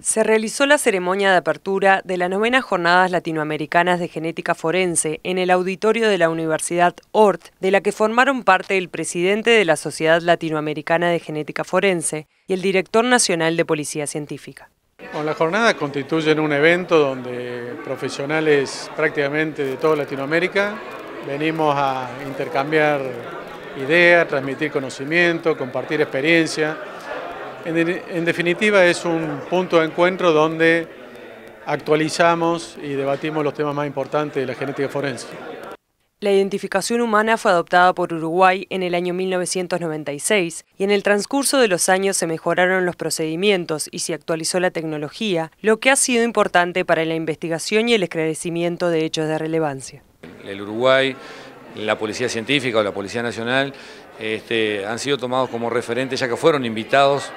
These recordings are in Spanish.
Se realizó la ceremonia de apertura de las novenas Jornadas Latinoamericanas de Genética Forense en el auditorio de la Universidad Ort, de la que formaron parte el presidente de la Sociedad Latinoamericana de Genética Forense y el director nacional de Policía Científica. las jornadas constituyen un evento donde profesionales prácticamente de toda Latinoamérica venimos a intercambiar ...idea, transmitir conocimiento, compartir experiencia. En, en, definitiva es un punto de encuentro donde actualizamos y debatimos los temas más importantes de la genética forense. La identificación humana fue adoptada por Uruguay en el año 1996 y en el transcurso de los años se mejoraron los procedimientos y se actualizó la tecnología, lo que ha sido importante para la investigación y el esclarecimiento de hechos de relevancia. El Uruguay la Policía Científica o la Policía Nacional, este, han sido tomados como referentes, ya que fueron invitados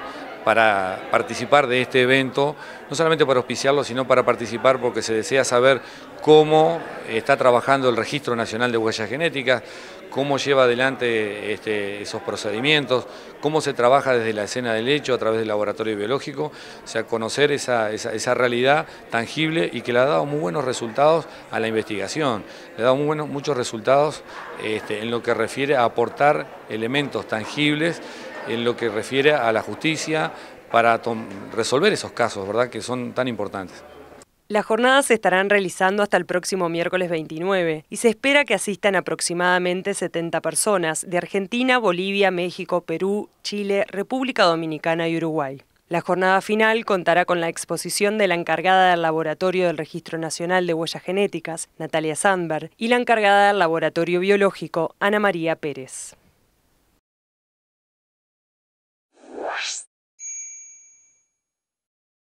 para participar de este evento, no solamente para auspiciarlo, sino para participar porque se desea saber cómo está trabajando el Registro Nacional de Huellas Genéticas, cómo lleva adelante este, esos procedimientos, cómo se trabaja desde la escena del hecho a través del laboratorio biológico, o sea, conocer esa, realidad tangible y que le ha dado muy buenos resultados a la investigación, le ha dado muchos resultados este, en lo que refiere a aportar elementos tangibles en lo que refiere a la justicia para resolver esos casos, ¿verdad?, que son tan importantes. Las jornadas se estarán realizando hasta el próximo miércoles 29 y se espera que asistan aproximadamente 70 personas de Argentina, Bolivia, México, Perú, Chile, República Dominicana y Uruguay. La jornada final contará con la exposición de la encargada del Laboratorio del Registro Nacional de Huellas Genéticas, Natalia Sandberg, y la encargada del Laboratorio Biológico, Ana María Pérez.